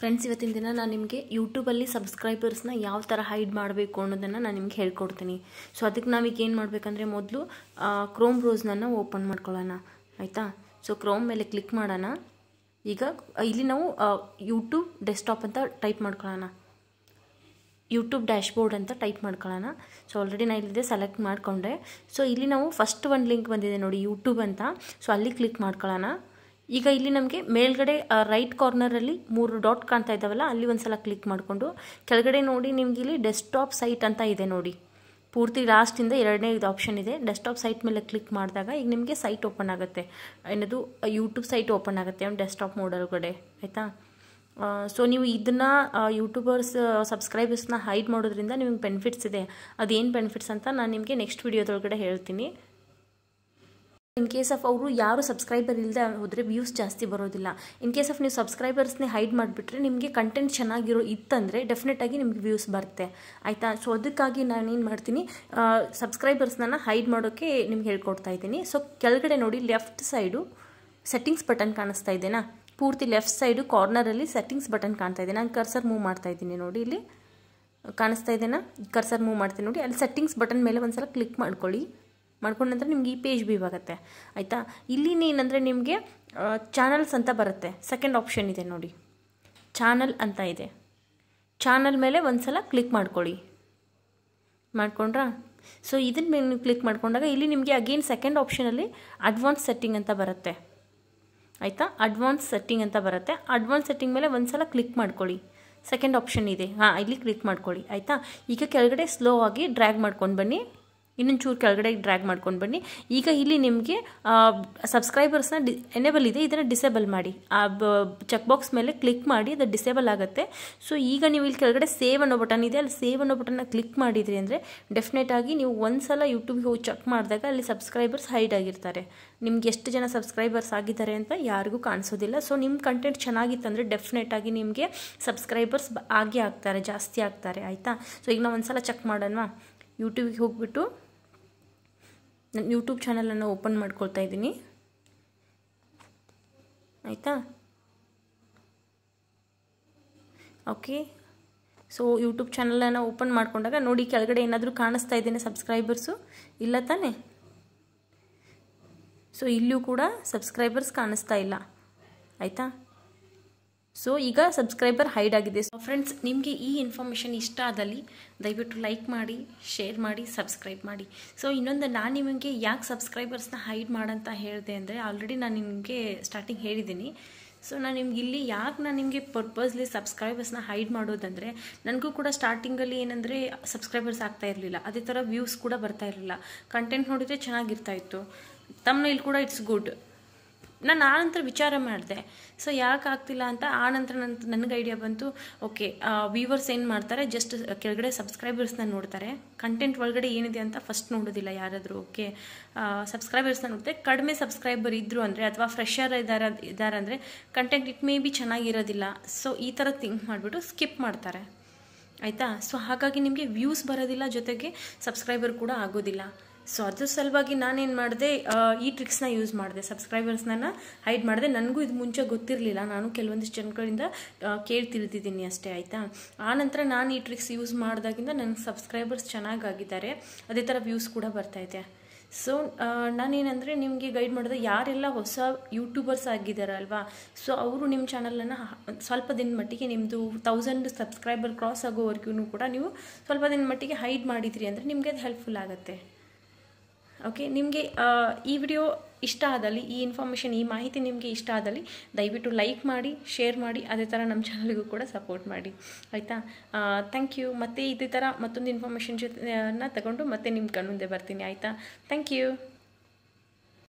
friends ಇವತ್ತಿನ ದಿನ ನಾನು ನಿಮಗೆ ಯೂಟ್ಯೂಬಲ್ಲಿ ಸಬ್ಸ್ಕ್ರೈಬರ್ಸ್ನ ಯಾವ ಥರ ಹೈಡ್ ಮಾಡಬೇಕು ಅನ್ನೋದನ್ನು ನಾನು ನಿಮ್ಗೆ ಹೇಳ್ಕೊಡ್ತೀನಿ ಸೊ ಅದಕ್ಕೆ ನಾವೀಗ ಏನು ಮಾಡಬೇಕಂದ್ರೆ ಮೊದಲು ಕ್ರೋಮ್ ರೋಸ್ನನ್ನು ಓಪನ್ ಮಾಡ್ಕೊಳ್ಳೋಣ ಆಯಿತಾ ಸೊ ಕ್ರೋಮ್ ಮೇಲೆ ಕ್ಲಿಕ್ ಮಾಡೋಣ ಈಗ ಇಲ್ಲಿ ನಾವು ಯೂಟ್ಯೂಬ್ ಡೆಸ್ಕ್ಟಾಪ್ ಅಂತ ಟೈಪ್ ಮಾಡ್ಕೊಳ್ಳೋಣ ಯೂಟ್ಯೂಬ್ ಡ್ಯಾಶ್ಬೋರ್ಡ್ ಅಂತ ಟೈಪ್ ಮಾಡ್ಕೊಳ್ಳೋಣ ಸೊ ಆಲ್ರೆಡಿ ನಾನು ಇಲ್ಲಿದೆ ಸೆಲೆಕ್ಟ್ ಮಾಡಿಕೊಂಡೆ ಸೊ ಇಲ್ಲಿ ನಾವು ಫಸ್ಟ್ ಒಂದು ಲಿಂಕ್ ಬಂದಿದೆ ನೋಡಿ ಯೂಟ್ಯೂಬ್ ಅಂತ ಸೊ ಅಲ್ಲಿ ಕ್ಲಿಕ್ ಮಾಡ್ಕೊಳ್ಳೋಣ ಈಗ ಇಲ್ಲಿ ನಮಗೆ ಮೇಲ್ಗಡೆ ರೈಟ್ ಕಾರ್ನರಲ್ಲಿ ಮೂರು ಡಾಟ್ ಕಾಣ್ತಾ ಇದ್ದಾವಲ್ಲ ಅಲ್ಲಿ ಒಂದು ಸಲ ಕ್ಲಿಕ್ ಮಾಡಿಕೊಂಡು ಕೆಳಗಡೆ ನೋಡಿ ನಿಮ್ಗೆ ಇಲ್ಲಿ ಡೆಸ್ಕ್ಟಾಪ್ ಸೈಟ್ ಅಂತ ಇದೆ ನೋಡಿ ಪೂರ್ತಿ ಲಾಸ್ಟಿಂದ ಎರಡನೇ ಇದು ಆಪ್ಷನ್ ಇದೆ ಡೆಸ್ಕ್ಟಾಪ್ ಸೈಟ್ ಮೇಲೆ ಕ್ಲಿಕ್ ಮಾಡಿದಾಗ ಈಗ ನಿಮಗೆ ಸೈಟ್ ಓಪನ್ ಆಗುತ್ತೆ ಏನದು ಯೂಟ್ಯೂಬ್ ಸೈಟ್ ಓಪನ್ ಆಗುತ್ತೆ ಡೆಸ್ಕ್ಟಾಪ್ ಮೋಡಲ್ಗಡೆ ಆಯಿತಾ ಸೊ ನೀವು ಇದನ್ನು ಯೂಟ್ಯೂಬರ್ಸ್ ಸಬ್ಸ್ಕ್ರೈಬರ್ಸ್ನ ಹೈಡ್ ಮಾಡೋದ್ರಿಂದ ನಿಮಗೆ ಬೆನಿಫಿಟ್ಸ್ ಇದೆ ಅದೇನು ಬೆನಿಫಿಟ್ಸ್ ಅಂತ ನಾನು ನಿಮಗೆ ನೆಕ್ಸ್ಟ್ ವೀಡಿಯೋದೊಳಗಡೆ ಹೇಳ್ತೀನಿ ಇನ್ ಕೇಸ್ ಆಫ್ ಅವರು ಯಾರು ಸಬ್ಸ್ಕ್ರೈಬರ್ ಇಲ್ಲದೆ ಹೋದರೆ ವ್ಯೂಸ್ ಜಾಸ್ತಿ ಬರೋದಿಲ್ಲ ಇನ್ ಕೇಸ್ ಆಫ್ ನೀವು ಸಬ್ಸ್ಕ್ರೈಬರ್ಸ್ನೇ ಹೈಡ್ ಮಾಡಿಬಿಟ್ರೆ ನಿಮಗೆ ಕಂಟೆಂಟ್ ಚೆನ್ನಾಗಿರೋ ಇತ್ತಂದರೆ ಆಗಿ ನಿಮಗೆ ವ್ಯೂಸ್ ಬರುತ್ತೆ ಆಯಿತಾ ಸೊ ಅದಕ್ಕಾಗಿ ನಾನೇನು ಮಾಡ್ತೀನಿ ಸಬ್ಸ್ಕ್ರೈಬರ್ಸ್ನ ಹೈಡ್ ಮಾಡೋಕ್ಕೆ ನಿಮ್ಗೆ ಹೇಳ್ಕೊಡ್ತಾ ಇದ್ದೀನಿ ಸೊ ಕೆಳಗಡೆ ನೋಡಿ ಲೆಫ್ಟ್ ಸೈಡು ಸೆಟ್ಟಿಂಗ್ಸ್ ಬಟನ್ ಕಾಣಿಸ್ತಾ ಇದ್ದೇನಾ ಪೂರ್ತಿ ಲೆಫ್ಟ್ ಸೈಡು ಕಾರ್ನರಲ್ಲಿ ಸೆಟ್ಟಿಂಗ್ಸ್ ಬಟನ್ ಕಾಣ್ತಾ ಇದೆ ನಾನು ಕರ್ಸರ್ ಮೂವ್ ಮಾಡ್ತಾ ಇದ್ದೀನಿ ನೋಡಿ ಇಲ್ಲಿ ಕಾಣಿಸ್ತಾ ಇದೆನಾ ಕರ್ಸರ್ ಮೂವ್ ಮಾಡ್ತೀನಿ ನೋಡಿ ಅಲ್ಲಿ ಸೆಟ್ಟಿಂಗ್ಸ್ ಬಟನ್ ಮೇಲೆ ಒಂದು ಕ್ಲಿಕ್ ಮಾಡ್ಕೊಳ್ಳಿ ಮಾಡ್ಕೊಂಡ ನಂತರ ನಿಮ್ಗೆ ಈ ಪೇಜ್ ಬಿ ಆಗುತ್ತೆ ಆಯಿತಾ ಏನಂದರೆ ನಿಮಗೆ ಚಾನಲ್ಸ್ ಅಂತ ಬರುತ್ತೆ ಸೆಕೆಂಡ್ ಆಪ್ಷನ್ ಇದೆ ನೋಡಿ ಚಾನಲ್ ಅಂತ ಇದೆ ಚಾನಲ್ ಮೇಲೆ ಒಂದು ಸಲ ಕ್ಲಿಕ್ ಮಾಡ್ಕೊಳ್ಳಿ ಮಾಡ್ಕೊಂಡ್ರಾ ಸೊ ಇದನ್ನ ನೀವು ಕ್ಲಿಕ್ ಮಾಡ್ಕೊಂಡಾಗ ಇಲ್ಲಿ ನಿಮಗೆ ಅಗೇನ್ ಸೆಕೆಂಡ್ ಆಪ್ಷನಲ್ಲಿ ಅಡ್ವಾನ್ಸ್ ಸೆಟ್ಟಿಂಗ್ ಅಂತ ಬರುತ್ತೆ ಆಯಿತಾ ಅಡ್ವಾನ್ಸ್ ಸೆಟ್ಟಿಂಗ್ ಅಂತ ಬರುತ್ತೆ ಅಡ್ವಾನ್ಸ್ ಸೆಟ್ಟಿಂಗ್ ಮೇಲೆ ಒಂದು ಸಲ ಕ್ಲಿಕ್ ಮಾಡ್ಕೊಳ್ಳಿ ಸೆಕೆಂಡ್ ಆಪ್ಷನ್ ಇದೆ ಹಾಂ ಇಲ್ಲಿ ಕ್ಲಿಕ್ ಮಾಡ್ಕೊಳ್ಳಿ ಆಯಿತಾ ಈಗ ಕೆಳಗಡೆ ಸ್ಲೋ ಆಗಿ ಡ್ರ್ಯಾಗ್ ಮಾಡ್ಕೊಂಡು ಬನ್ನಿ ಇನ್ನೊಂಚೂರು ಕೆಳಗಡೆ ಡ್ರ್ಯಾಗ್ ಮಾಡ್ಕೊಂಡು ಬನ್ನಿ ಈಗ ಇಲ್ಲಿ ನಿಮಗೆ ಸಬ್ಸ್ಕ್ರೈಬರ್ಸ್ನ ಡಿ ಎನೇಬಲ್ ಇದೆ ಇದನ್ನು ಡಿಸೇಬಲ್ ಮಾಡಿ ಆ ಚೆಕ್ ಬಾಕ್ಸ್ ಮೇಲೆ ಕ್ಲಿಕ್ ಮಾಡಿ ಅದು ಡಿಸೇಬಲ್ ಆಗುತ್ತೆ ಸೊ ಈಗ ನೀವು ಇಲ್ಲಿ ಕೆಳಗಡೆ ಸೇವ್ ಅನ್ನೋ ಬಟನ್ ಇದೆ ಅಲ್ಲಿ ಸೇವ್ ಅನ್ನೋ ಬಟನ್ನ ಕ್ಲಿಕ್ ಮಾಡಿದ್ರಿ ಅಂದರೆ ಡೆಫಿನೆಟ್ ಆಗಿ ನೀವು ಒಂದು ಸಲ ಯೂಟ್ಯೂಬ್ಗೆ ಹೋಗಿ ಚೆಕ್ ಮಾಡಿದಾಗ ಅಲ್ಲಿ ಸಬ್ಸ್ಕ್ರೈಬರ್ಸ್ ಹೈಡ್ ಆಗಿರ್ತಾರೆ ನಿಮ್ಗೆ ಎಷ್ಟು ಜನ ಸಬ್ಸ್ಕ್ರೈಬರ್ಸ್ ಆಗಿದ್ದಾರೆ ಅಂತ ಯಾರಿಗೂ ಕಾಣಿಸೋದಿಲ್ಲ ಸೊ ನಿಮ್ಮ ಕಂಟೆಂಟ್ ಚೆನ್ನಾಗಿತ್ತಂದರೆ ಡೆಫಿನೆಟ್ ಆಗಿ ನಿಮಗೆ ಸಬ್ಸ್ಕ್ರೈಬರ್ಸ್ ಆಗೇ ಆಗ್ತಾರೆ ಜಾಸ್ತಿ ಆಗ್ತಾರೆ ಆಯಿತಾ ಸೊ ಈಗ ನಾವು ಒಂದು ಸಲ ಚೆಕ್ ಮಾಡೋಣ ಯೂಟ್ಯೂಬಿಗೆ ಹೋಗ್ಬಿಟ್ಟು ನನ್ನ ಯೂಟ್ಯೂಬ್ ಚಾನಲನ್ನು ಓಪನ್ ಮಾಡ್ಕೊಳ್ತಾ ಇದ್ದೀನಿ ಆಯಿತಾ ಓಕೆ ಸೊ ಯೂಟ್ಯೂಬ್ ಚಾನಲನ್ನು ಓಪನ್ ಮಾಡಿಕೊಂಡಾಗ ನೋಡಿ ಕೆಳಗಡೆ ಏನಾದರೂ ಕಾಣಿಸ್ತಾ ಇದ್ದೀನಿ ಸಬ್ಸ್ಕ್ರೈಬರ್ಸು ಇಲ್ಲ ತಾನೇ ಸೊ ಇಲ್ಲೂ ಕೂಡ ಸಬ್ಸ್ಕ್ರೈಬರ್ಸ್ ಕಾಣಿಸ್ತಾ ಇಲ್ಲ ಆಯಿತಾ ಸೊ ಈಗ ಸಬ್ಸ್ಕ್ರೈಬರ್ ಹೈಡ್ ಆಗಿದೆ ಸೊ ಫ್ರೆಂಡ್ಸ್ ನಿಮಗೆ ಈ ಇನ್ಫಾರ್ಮೇಷನ್ ಇಷ್ಟ ಆದಲ್ಲಿ ದಯವಿಟ್ಟು ಲೈಕ್ ಮಾಡಿ ಶೇರ್ ಮಾಡಿ ಸಬ್ಸ್ಕ್ರೈಬ್ ಮಾಡಿ ಸೊ ಇನ್ನೊಂದು ನಾನು ನಿಮಗೆ ಯಾಕೆ ಸಬ್ಸ್ಕ್ರೈಬರ್ಸ್ನ ಹೈಡ್ ಮಾಡಂತ ಹೇಳಿದೆ ಅಂದರೆ ಆಲ್ರೆಡಿ ನಾನು ನಿಮಗೆ ಸ್ಟಾರ್ಟಿಂಗ್ ಹೇಳಿದ್ದೀನಿ ಸೊ ನಾನು ನಿಮ್ಗೆ ಇಲ್ಲಿ ಯಾಕೆ ನಾನು ನಿಮಗೆ ಪರ್ಪಸ್ಲಿ ಸಬ್ಸ್ಕ್ರೈಬರ್ಸ್ನ ಹೈಡ್ ಮಾಡೋದಂದರೆ ನನಗೂ ಕೂಡ ಸ್ಟಾರ್ಟಿಂಗಲ್ಲಿ ಏನಂದರೆ ಸಬ್ಸ್ಕ್ರೈಬರ್ಸ್ ಆಗ್ತಾ ಇರಲಿಲ್ಲ ಅದೇ ಥರ ವ್ಯೂಸ್ ಕೂಡ ಬರ್ತಾ ಇರಲಿಲ್ಲ ಕಂಟೆಂಟ್ ನೋಡಿದರೆ ಚೆನ್ನಾಗಿರ್ತಾಯಿತ್ತು ಇಲ್ಲಿ ಕೂಡ ಇಟ್ಸ್ ಗುಡ್ ನಾನು ಆನಂತರ ವಿಚಾರ ಮಾಡಿದೆ ಸೊ ಯಾಕೆ ಆಗ್ತಿಲ್ಲ ಅಂತ ಆನಂತರ ನನ್ನ ನನಗೆ ಐಡಿಯಾ ಬಂತು ಓಕೆ ವ್ಯೂವರ್ಸ್ ಏನು ಮಾಡ್ತಾರೆ ಜಸ್ಟ್ ಕೆಳಗಡೆ ಸಬ್ಸ್ಕ್ರೈಬರ್ಸ್ನ ನೋಡ್ತಾರೆ ಕಂಟೆಂಟ್ ಒಳಗಡೆ ಏನಿದೆ ಅಂತ ಫಸ್ಟ್ ನೋಡೋದಿಲ್ಲ ಯಾರಾದರೂ ಓಕೆ ಸಬ್ಸ್ಕ್ರೈಬರ್ಸ್ನ ನೋಡ್ತಾರೆ ಕಡಿಮೆ ಸಬ್ಸ್ಕ್ರೈಬರ್ ಇದ್ದರು ಅಂದರೆ ಅಥವಾ ಫ್ರೆಶರ್ ಇದ್ದಾರೆ ಇದ್ದಾರೆ ಅಂದರೆ ಕಂಟೆಂಟ್ ಇಟ್ ಮೇ ಬಿ ಚೆನ್ನಾಗಿರೋದಿಲ್ಲ ಸೊ ಈ ಥರ ಥಿಂಕ್ ಮಾಡಿಬಿಟ್ಟು ಸ್ಕಿಪ್ ಮಾಡ್ತಾರೆ ಆಯಿತಾ ಸೊ ಹಾಗಾಗಿ ನಿಮಗೆ ವ್ಯೂಸ್ ಬರೋದಿಲ್ಲ ಜೊತೆಗೆ ಸಬ್ಸ್ಕ್ರೈಬರ್ ಕೂಡ ಆಗೋದಿಲ್ಲ ಸೊ ಅದ್ರ ಸಲುವಾಗಿ ನಾನೇನು ಮಾಡಿದೆ ಈ ಟ್ರಿಕ್ಸ್ನ ಯೂಸ್ ಮಾಡಿದೆ ಸಬ್ಸ್ಕ್ರೈಬರ್ಸ್ನ ಹೈಡ್ ಮಾಡಿದೆ ನನಗೂ ಇದು ಮುಂಚೆ ಗೊತ್ತಿರಲಿಲ್ಲ ನಾನು ಕೆಲವೊಂದಿಷ್ಟು ಜನಗಳಿಂದ ಕೇಳ್ತಿರ್ತಿದ್ದೀನಿ ಅಷ್ಟೇ ಆಯಿತಾ ಆನಂತರ ನಾನು ಈ ಟ್ರಿಕ್ಸ್ ಯೂಸ್ ಮಾಡಿದಾಗಿಂದ ನನಗೆ ಸಬ್ಸ್ಕ್ರೈಬರ್ಸ್ ಚೆನ್ನಾಗಾಗಿದ್ದಾರೆ ಅದೇ ಥರ ವ್ಯೂಸ್ ಕೂಡ ಬರ್ತಾಯಿದೆ ಸೊ ನಾನೇನಂದರೆ ನಿಮಗೆ ಗೈಡ್ ಮಾಡಿದೆ ಯಾರೆಲ್ಲ ಹೊಸ ಯೂಟ್ಯೂಬರ್ಸ್ ಆಗಿದ್ದಾರಲ್ವಾ ಸೊ ಅವರು ನಿಮ್ಮ ಚಾನಲನ್ನು ಸ್ವಲ್ಪ ದಿನ ಮಟ್ಟಿಗೆ ನಿಮ್ಮದು ತೌಸಂಡ್ ಸಬ್ಸ್ಕ್ರೈಬರ್ ಕ್ರಾಸ್ ಆಗೋವರೆಗೂ ಕೂಡ ನೀವು ಸ್ವಲ್ಪ ದಿನ ಮಟ್ಟಿಗೆ ಹೈಡ್ ಮಾಡಿದ್ರಿ ಅಂದರೆ ನಿಮಗೆ ಅದು ಹೆಲ್ಪ್ಫುಲ್ ಆಗುತ್ತೆ ಓಕೆ ನಿಮಗೆ ಈ ವಿಡಿಯೋ ಇಷ್ಟ ಆದಲ್ಲಿ ಈ ಇನ್ಫಾರ್ಮೇಷನ್ ಈ ಮಾಹಿತಿ ನಿಮಗೆ ಇಷ್ಟ ಆದಲ್ಲಿ ದಯವಿಟ್ಟು ಲೈಕ್ ಮಾಡಿ ಶೇರ್ ಮಾಡಿ ಅದೇ ಥರ ನಮ್ಮ ಚಾನಲ್ಗೂ ಕೂಡ ಸಪೋರ್ಟ್ ಮಾಡಿ ಆಯಿತಾ ಥ್ಯಾಂಕ್ ಯು ಮತ್ತು ಇದೇ ಥರ ಮತ್ತೊಂದು ಇನ್ಫಾರ್ಮೇಷನ್ ಜೊತೆ ತಗೊಂಡು ಮತ್ತೆ ನಿಮ್ಮ ಕಣ್ಣು ಮುಂದೆ ಬರ್ತೀನಿ ಆಯಿತಾ ಥ್ಯಾಂಕ್ ಯು